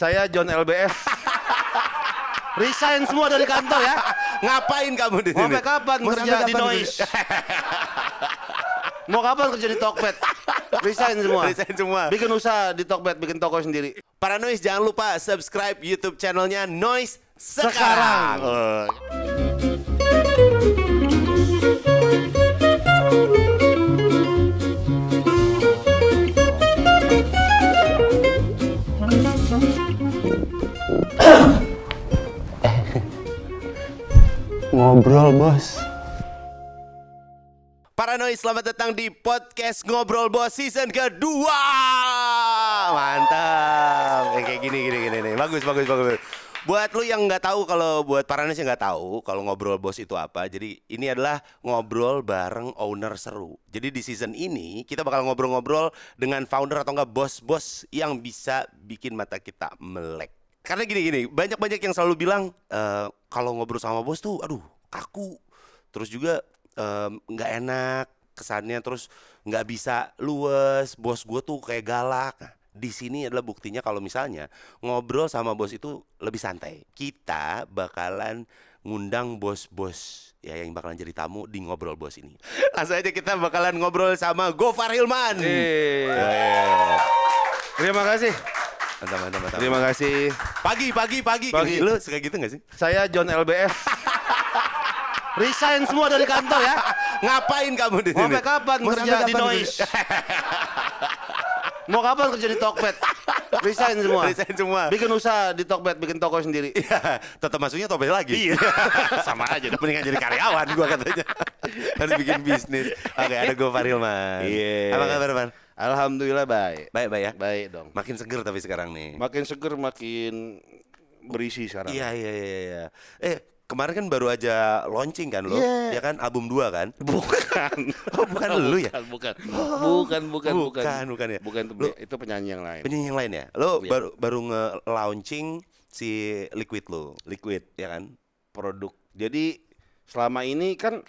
Saya John LBS. Resign semua dari kantor ya. Ngapain kamu di sini? mau kapan Mau kerja kapan di noise? Mau kapan kerja di Tokped? Resign semua. Resign semua. Bikin usaha di Tokped, bikin toko sendiri. Para noise jangan lupa subscribe YouTube channelnya Noise sekarang. sekarang. ngobrol bos. Paranoi selamat datang di podcast Ngobrol Bos season kedua. Mantap. Eh, kayak gini gini gini nih. Bagus bagus bagus. Buat lu yang nggak tahu kalau buat Paranoid yang nggak tahu kalau ngobrol bos itu apa. Jadi ini adalah ngobrol bareng owner seru. Jadi di season ini kita bakal ngobrol-ngobrol dengan founder atau enggak bos-bos yang bisa bikin mata kita melek. Karena gini-gini, banyak-banyak yang selalu bilang e, kalau ngobrol sama bos tuh aduh kaku terus juga nggak um, enak kesannya terus nggak bisa luwes bos gue tuh kayak galak nah, di sini adalah buktinya kalau misalnya ngobrol sama bos itu lebih santai kita bakalan ngundang bos-bos ya yang bakalan jadi tamu di ngobrol bos ini langsung aja kita bakalan ngobrol sama Gofar Hilman hey. Yeah. terima kasih mantap, mantap, mantap. terima kasih pagi pagi pagi, pagi. lu suka gitu gak sih saya John LBS Resign semua dari kantor ya. Ngapain kamu di sini? Mau kapan Mau kerja di noise? Mau kapan kerja di Tokped? Resign semua. Resign semua. Bikin usaha di Tokped, bikin toko sendiri. Iya, tetap masuknya Tokped lagi. Iya. Sama aja dong. Mendingan jadi karyawan gua katanya. Harus bikin bisnis. Oke, ada gua Farilman. Iya. Yeah. Apa kabar, Man? Alhamdulillah baik. Baik, baik ya. Baik dong. Makin seger tapi sekarang nih. Makin seger, makin berisi sekarang. Iya, iya, iya, iya. Eh, kemarin kan baru aja launching kan lo, yeah. ya kan album dua kan? Bukan. oh, bukan lo ya? Bukan. Oh, bukan, bukan, bukan. Bukan, bukan ya. Bukan itu, lo, itu penyanyi yang lain. Penyanyi yang lain ya. Lo iya. baru baru nge-launching si Liquid lo. Liquid ya kan? Produk. Jadi selama ini kan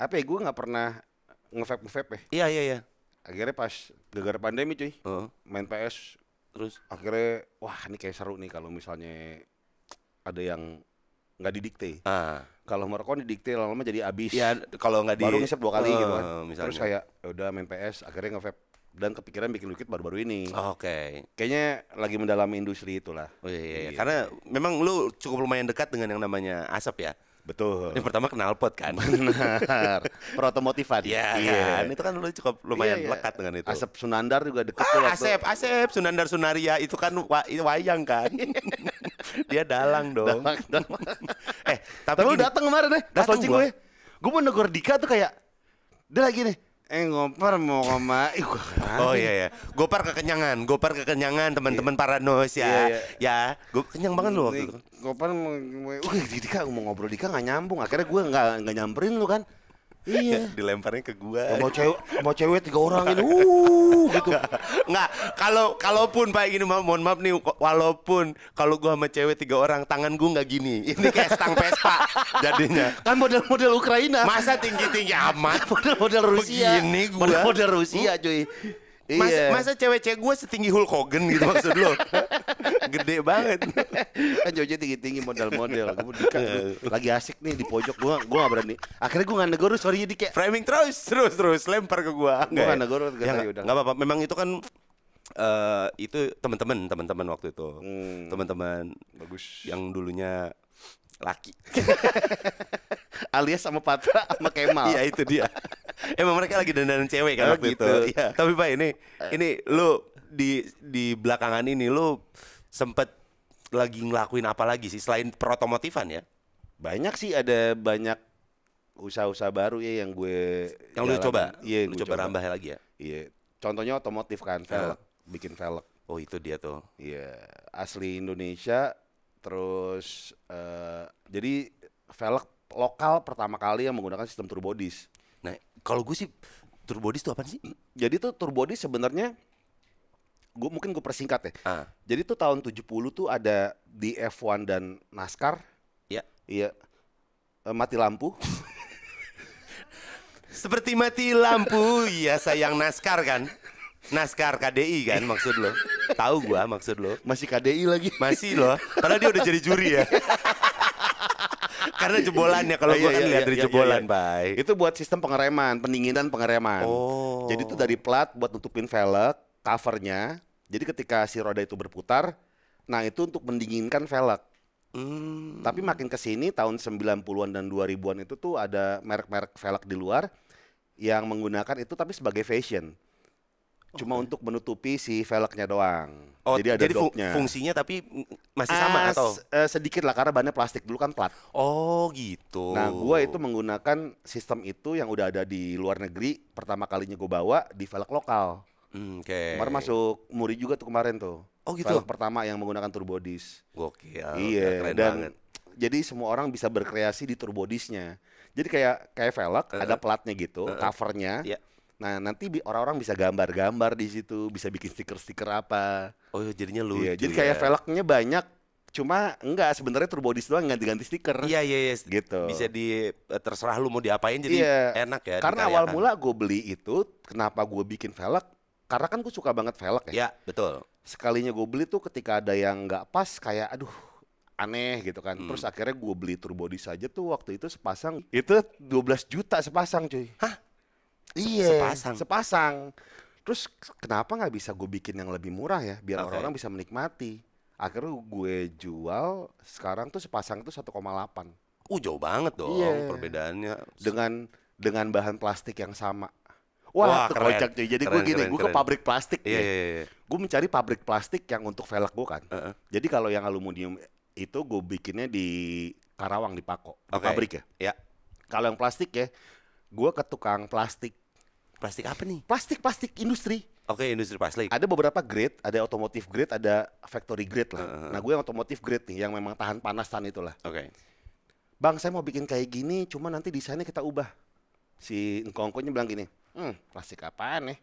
apa ya gue nggak pernah ngevape ngevape ya. Iya, iya, iya. Akhirnya pas gara-gara pandemi cuy, uh -huh. main PS terus akhirnya wah ini kayak seru nih kalau misalnya ada yang nggak didikte. Ah. Kalau merokok didikte lama-lama jadi abis. Ya, kalau nggak di baru ngisep dua kali uh, gitu kan. Misalnya. Terus kayak ya udah main PS akhirnya ngevape dan kepikiran bikin lukit baru-baru ini. Oke. Okay. Kayaknya lagi mendalami industri itulah. Oh iya, iya. iya. Gitu. Karena memang lu cukup lumayan dekat dengan yang namanya asap ya. Betul. Ini pertama kenal pot kan. Benar. Perotomotifan. Iya yeah, yeah. kan. Itu kan lu cukup lumayan yeah, iya, iya. yeah. dengan itu. Asep Sunandar juga dekat ah, tuh. Asep, Asep Sunandar Sunaria itu kan wayang kan. Dia dalang dong. Dalang, dalang. eh, tapi, tapi lu datang kemarin nih, eh. datang gue. Gue mau negor Dika tuh kayak dia lagi nih. Eh ngoper mau koma Oh iya iya Gopar kekenyangan Gopar kekenyangan teman-teman yeah. paranos ya yeah, yeah. Ya Gue kenyang banget loh waktu itu Gopar mau Wih Dika mau ngobrol Dika gak nyambung Akhirnya gue gak, gak nyamperin lu kan Iya. Dilemparnya ke gua. Ya, mau cewek, mau cewek tiga orang ini. Uh, gitu. Enggak, kalau kalaupun Pak gini mohon maaf nih walaupun kalau gua sama cewek tiga orang tangan gua nggak gini. Ini kayak stang Vespa jadinya. Kan model-model Ukraina. Masa tinggi-tinggi amat. model-model Rusia. Begini gua. Model-model Rusia, cuy. Iya. Masa, cewek-cewek gue setinggi Hulk Hogan gitu maksud lo? Gede banget. kan Jojo tinggi-tinggi model-model, iya. lagi asik nih di pojok gue, gue gak berani. Akhirnya gue gak negoro. sorry jadi ya, kayak framing terus, terus, terus lempar ke gue. Gue gak negor, ya, udah. Gak apa-apa, memang itu kan Uh, itu teman-teman teman-teman waktu itu hmm. teman-teman bagus yang dulunya laki alias sama Patra sama Kemal. Iya itu dia. Emang mereka lagi dandanan cewek kan oh, waktu itu. Gitu, iya. Tapi Pak ini eh. ini lu di di belakangan ini lu sempet lagi ngelakuin apa lagi sih selain perotomotifan ya? Banyak sih ada banyak usaha-usaha baru ya yang gue yang jalan. lu coba. Iya, lu coba, coba rambah lagi ya. Iya. Contohnya otomotif kan eh. velg, bikin velg. Oh, itu dia tuh. Iya, asli Indonesia terus uh, jadi velg lokal pertama kali yang menggunakan sistem turbodis. Nah, kalau gue sih turbodis itu apa sih? Jadi tuh turbodis sebenarnya gue mungkin gue persingkat ya. Uh. Jadi tuh tahun 70 tuh ada di F1 dan NASCAR. Iya. Iya. Uh, mati lampu. Seperti mati lampu, iya sayang NASCAR kan. NASCAR KDI kan maksud lo. Tahu gua maksud lo. Masih KDI lagi. Masih lo. Karena dia udah jadi juri ya. karena jebolan ya kalau iya, gue kan iya, lihat dari iya, jebolan, Itu buat sistem pengereman, pendinginan pengereman. Oh. Jadi itu dari plat buat nutupin velg, covernya. Jadi ketika si roda itu berputar, nah itu untuk mendinginkan velg. Hmm. Tapi makin ke sini tahun 90-an dan 2000-an itu tuh ada merek-merek velg di luar yang menggunakan itu tapi sebagai fashion cuma okay. untuk menutupi si velgnya doang. Oh, jadi ada jadi fungsinya tapi masih sama atau? eh, sedikit lah karena bannya plastik dulu kan plat. Oh, gitu. Nah, gua itu menggunakan sistem itu yang udah ada di luar negeri. Pertama kalinya gua bawa di velg lokal. Hmm, oke. Okay. Kemarin masuk Muri juga tuh kemarin tuh. Oh, gitu. Velg pertama yang menggunakan turbo disc. Gokil. Iya, keren dan banget jadi semua orang bisa berkreasi di turbodisnya. Jadi kayak kayak velg, uh, ada platnya gitu, uh, covernya. Yeah. Nah nanti orang-orang bisa gambar-gambar di situ, bisa bikin stiker-stiker apa. Oh iya, jadinya lucu. Iya, jadi ya. kayak velgnya banyak, cuma enggak sebenarnya turbo disk doang ganti-ganti stiker. Iya iya iya. Gitu. Bisa di eh, terserah lu mau diapain jadi iya. enak ya. Karena awal mula gue beli itu, kenapa gue bikin velg? Karena kan gue suka banget velg ya. Iya betul. Sekalinya gue beli tuh ketika ada yang nggak pas kayak aduh aneh gitu kan. Hmm. Terus akhirnya gue beli turbo di aja tuh waktu itu sepasang itu 12 juta sepasang cuy. Hah? iya sepasang sepasang terus kenapa nggak bisa gue bikin yang lebih murah ya biar okay. orang-orang bisa menikmati akhirnya gue jual sekarang tuh sepasang tuh 1,8 uh jauh banget dong yeah. perbedaannya dengan dengan bahan plastik yang sama Wah, Wah keren. kocak cuy. Jadi gue gini, gue ke pabrik plastik yeah, nih. Yeah, iya. Gue mencari pabrik plastik yang untuk velg gue kan. Uh -uh. Jadi kalau yang aluminium itu gue bikinnya di Karawang di Pako, okay. pabrik ya. Ya. Kalau yang plastik ya, gue ke tukang plastik Plastik apa nih? Plastik-plastik industri. Oke, okay, industri plastik. Ada beberapa grade, ada otomotif grade, ada factory grade lah. Uh -huh. Nah, gue yang otomotif grade nih, yang memang tahan panas tahan itulah. Oke. Okay. Bang, saya mau bikin kayak gini, cuma nanti desainnya kita ubah. Si engkongkonya bilang gini, hmm, plastik apaan nih?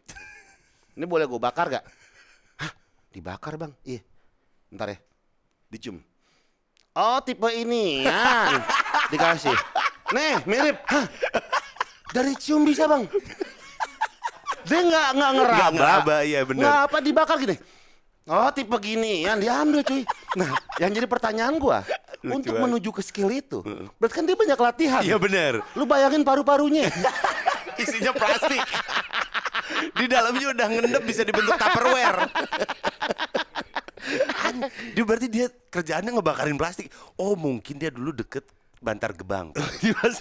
Ini boleh gue bakar gak? Hah, dibakar bang? Iya. Ntar ya, dicium. Oh, tipe ini, ya. Dikasih. Nih, mirip. Hah, dari cium bisa bang? Dia nggak nggak ngeraba. Nggak ngeraba, ya benar. Nggak apa dibakar gini. Oh tipe gini yang diambil cuy. Nah yang jadi pertanyaan gua Lucu untuk banget. menuju ke skill itu, berarti kan dia banyak latihan. Iya benar. Lu bayangin paru-parunya. Isinya plastik. Di dalamnya udah ngendep bisa dibentuk tupperware. dia berarti dia kerjaannya ngebakarin plastik. Oh mungkin dia dulu deket Bantar Gebang.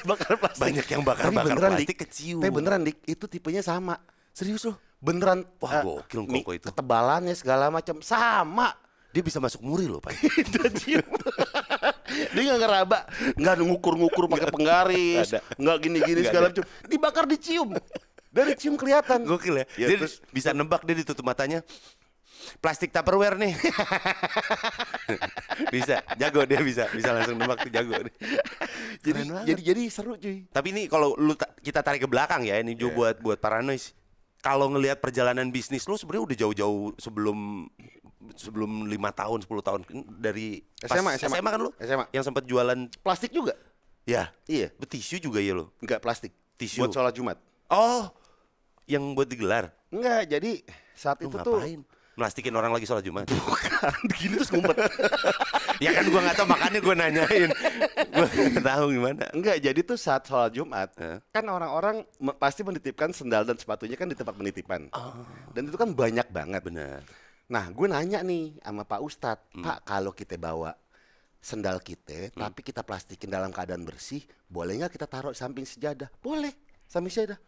bakar plastik. Banyak yang bakar-bakar bakar plastik kecil Tapi beneran dik, itu tipenya sama. Serius loh? Beneran. Wah uh, gokil koko itu. Ketebalannya segala macam sama. Dia bisa masuk muri loh Pak. dia nggak ngeraba, nggak ngukur-ngukur pakai penggaris, nggak gini-gini segala macam. Dibakar dicium. Dari cium kelihatan. Gokil ya. ya dia terus, bisa nembak dia ditutup matanya plastik tupperware nih. bisa, jago dia bisa, bisa langsung nembak tuh jago. Nih. jadi jadi jadi seru cuy. Tapi ini kalau lu ta kita tarik ke belakang ya ini juga iya. yeah. buat buat paranoid kalau ngelihat perjalanan bisnis lu sebenarnya udah jauh-jauh sebelum sebelum lima tahun sepuluh tahun dari SMA, SMA SMA kan lu SMA yang sempat jualan plastik juga ya iya tisu juga ya lu enggak plastik tisu buat sholat Jumat oh yang buat digelar enggak jadi saat lu itu ngapain? tuh Melastikin orang lagi sholat Jumat Bukan Gini terus ngumpet ya kan gue nggak tau makanya gue nanyain gue nggak tahu gimana enggak jadi tuh saat sholat Jumat uh. kan orang-orang pasti menitipkan sendal dan sepatunya kan di tempat penitipan oh. dan itu kan banyak banget benar nah gue nanya nih sama Pak Ustadz hmm. Pak kalau kita bawa sendal kita hmm. tapi kita plastikin dalam keadaan bersih boleh nggak kita taruh samping sejadah boleh samping sejadah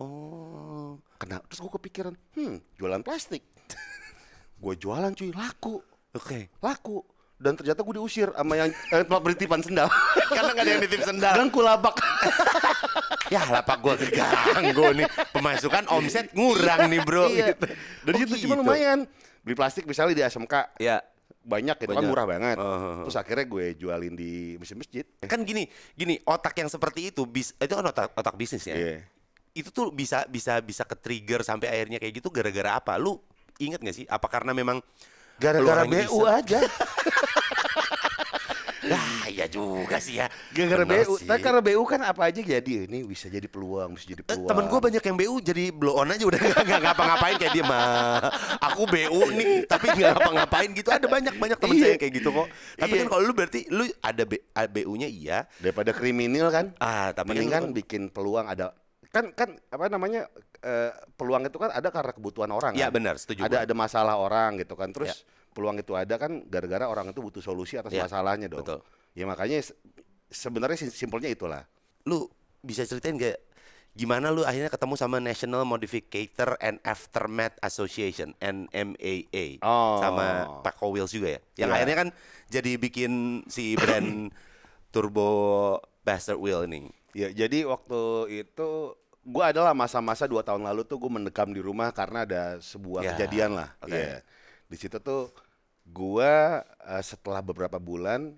oh kenapa? terus gue kepikiran hmm jualan plastik gue jualan cuy laku oke okay. laku dan ternyata gue diusir sama yang eh, tempat beritipan sendal karena gak ada yang nitip sendal dan kulabak ya lapak gue keganggu nih pemasukan omset ngurang nih bro iya. gitu. dari oh, situ gitu. cuma lumayan beli plastik misalnya di SMK ya banyak itu kan, banyak. kan murah banget. Uh, uh, uh. Terus akhirnya gue jualin di masjid-masjid. Kan gini, gini otak yang seperti itu bis itu kan otak otak bisnis ya. Yeah. Itu tuh bisa bisa bisa ke trigger sampai akhirnya kayak gitu gara-gara apa? Lu inget gak sih? Apa karena memang gara-gara BU bisa? aja? Nah, iya juga sih ya. gak nah, karena BU. Tapi karena BU kan apa aja jadi ini bisa jadi peluang, bisa jadi eh, peluang. temen gue banyak yang BU jadi blow on aja udah gak ngapa-ngapain kayak dia mah. Aku BU nih, tapi gak ngapa-ngapain gitu. Ada banyak banyak temen iya. saya kayak gitu kok. Tapi kan iya. kalau lu berarti lu ada BU-nya iya. Daripada kriminal kan. Ah, tapi kan bikin peluang ada kan kan apa namanya uh, peluang itu kan ada karena kebutuhan orang. Iya kan? benar, setuju. Ada ada masalah orang gitu kan. Iya. Terus ya peluang itu ada kan gara-gara orang itu butuh solusi atas ya, masalahnya dong. Betul. Ya makanya sebenarnya simpelnya itulah. Lu bisa ceritain gak gimana lu akhirnya ketemu sama National Modificator and Aftermath Association NMAA oh. sama Pak Wills juga ya. Yang yeah. akhirnya kan jadi bikin si brand Turbo Bastard Wheel ini. Ya, jadi waktu itu gue adalah masa-masa dua tahun lalu tuh gue mendekam di rumah karena ada sebuah yeah. kejadian lah. Okay. Iya. Yeah di situ tuh gua uh, setelah beberapa bulan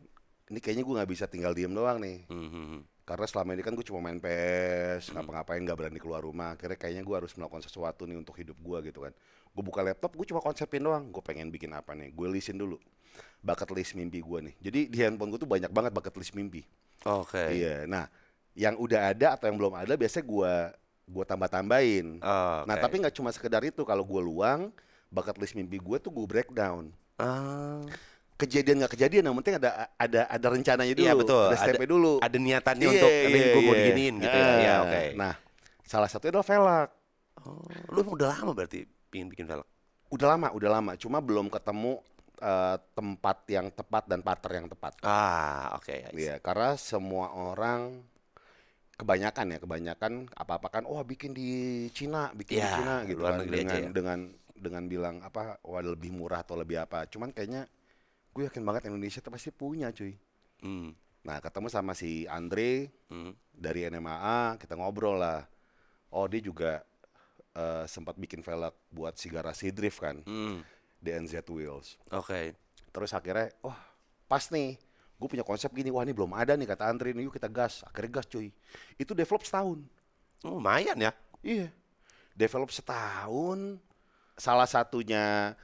ini kayaknya gua nggak bisa tinggal diem doang nih mm-hmm. karena selama ini kan gue cuma main PS hmm ngapa-ngapain nggak berani keluar rumah akhirnya kayaknya gue harus melakukan sesuatu nih untuk hidup gue gitu kan gue buka laptop gue cuma konsepin doang gue pengen bikin apa nih gue listin dulu bucket list mimpi gue nih jadi di handphone gue tuh banyak banget bucket list mimpi oke okay. iya nah yang udah ada atau yang belum ada biasanya gue gue tambah tambahin oh, okay. nah tapi nggak cuma sekedar itu kalau gue luang bakat list mimpi gue tuh gue breakdown. Ah. Kejadian nggak kejadian, yang penting ada ada ada rencananya dulu, iya, betul. ada stepnya dulu, ada niatannya yeah, untuk yeah, gue mau iya. beginiin gitu yeah. ya. Iya, oke. Okay. Ah. Nah, salah satunya adalah velg. Oh, lu udah lama berarti pingin bikin velg? Udah lama, udah lama. Cuma belum ketemu uh, tempat yang tepat dan partner yang tepat. Ah, oke. Okay, iya, karena semua orang kebanyakan ya, kebanyakan apa-apa kan, oh bikin di Cina, bikin yeah, di iya, Cina gitu kan, dengan ya. dengan dengan bilang apa wah lebih murah atau lebih apa cuman kayaknya gue yakin banget Indonesia tuh pasti punya cuy mm. nah ketemu sama si Andre mm. dari NMAA kita ngobrol lah oh dia juga uh, sempat bikin velg buat si garasi drift kan mm. DNZ Wheels oke okay. terus akhirnya wah oh, pas nih gue punya konsep gini wah ini belum ada nih kata Andre nih yuk kita gas akhirnya gas cuy itu develop setahun oh, lumayan ya iya develop setahun salah satunya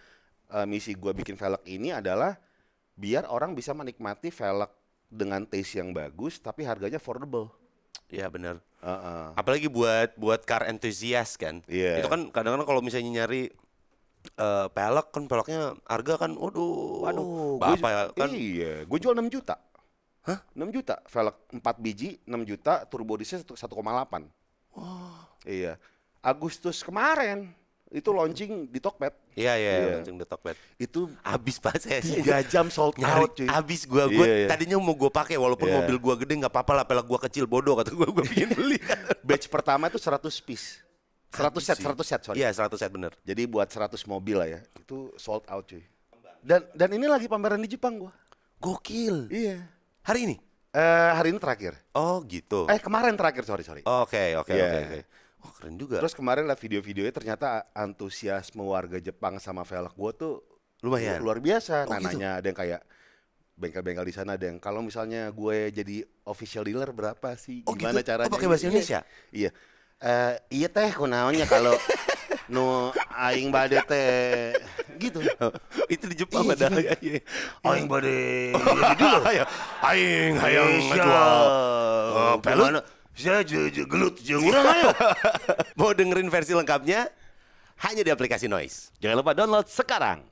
uh, misi gue bikin velg ini adalah biar orang bisa menikmati velg dengan taste yang bagus tapi harganya affordable. Iya benar. Uh -uh. Apalagi buat buat car enthusiast kan. Yeah. Itu kan kadang-kadang kalau misalnya nyari uh, eh, pelek kan peleknya harga kan waduh waduh apa ya, kan iya gua jual 6 juta Hah? 6 juta velg 4 biji 6 juta turbo diesel 1,8 wah wow. iya Agustus kemarin itu launching di Tokped. Iya iya, yeah. launching di Tokped. Itu habis pas saya tiga jam sold Nyari, out Habis gua gue, yeah, yeah. tadinya mau gua pakai walaupun yeah. mobil gua gede nggak apa-apa lah pelek gua kecil bodoh kata gua gua pingin beli. Batch pertama itu seratus piece. 100 set, 100 iya. set sorry. Iya, 100 set bener. Jadi buat 100 mobil lah ya. Itu sold out cuy. Dan dan ini lagi pameran di Jepang gua. Gokil. Iya. Hari ini? Eh uh, hari ini terakhir. Oh, gitu. Eh kemarin terakhir, sorry, sorry. Oke, oke, iya. oke. Oh keren juga. Terus kemarin lah video-videonya ternyata antusiasme warga Jepang sama velg gua tuh lumayan luar biasa. Oh, gitu? Nananya gitu? ada yang kayak bengkel-bengkel di sana ada yang kalau misalnya gue jadi official dealer berapa sih? Oh, Gimana gitu? caranya? Oh, pakai bahasa Indonesia? Iya. Uh, iya teh kunaonnya kalau no aing bade teh gitu. Itu di Jepang iya, padahal. Iya. iya. Aing bade. Iya, gitu iya. Aing hayang ngejual. jual. Eh, gelut ayo. Mau dengerin versi lengkapnya? Hanya di aplikasi Noise. Jangan lupa download sekarang.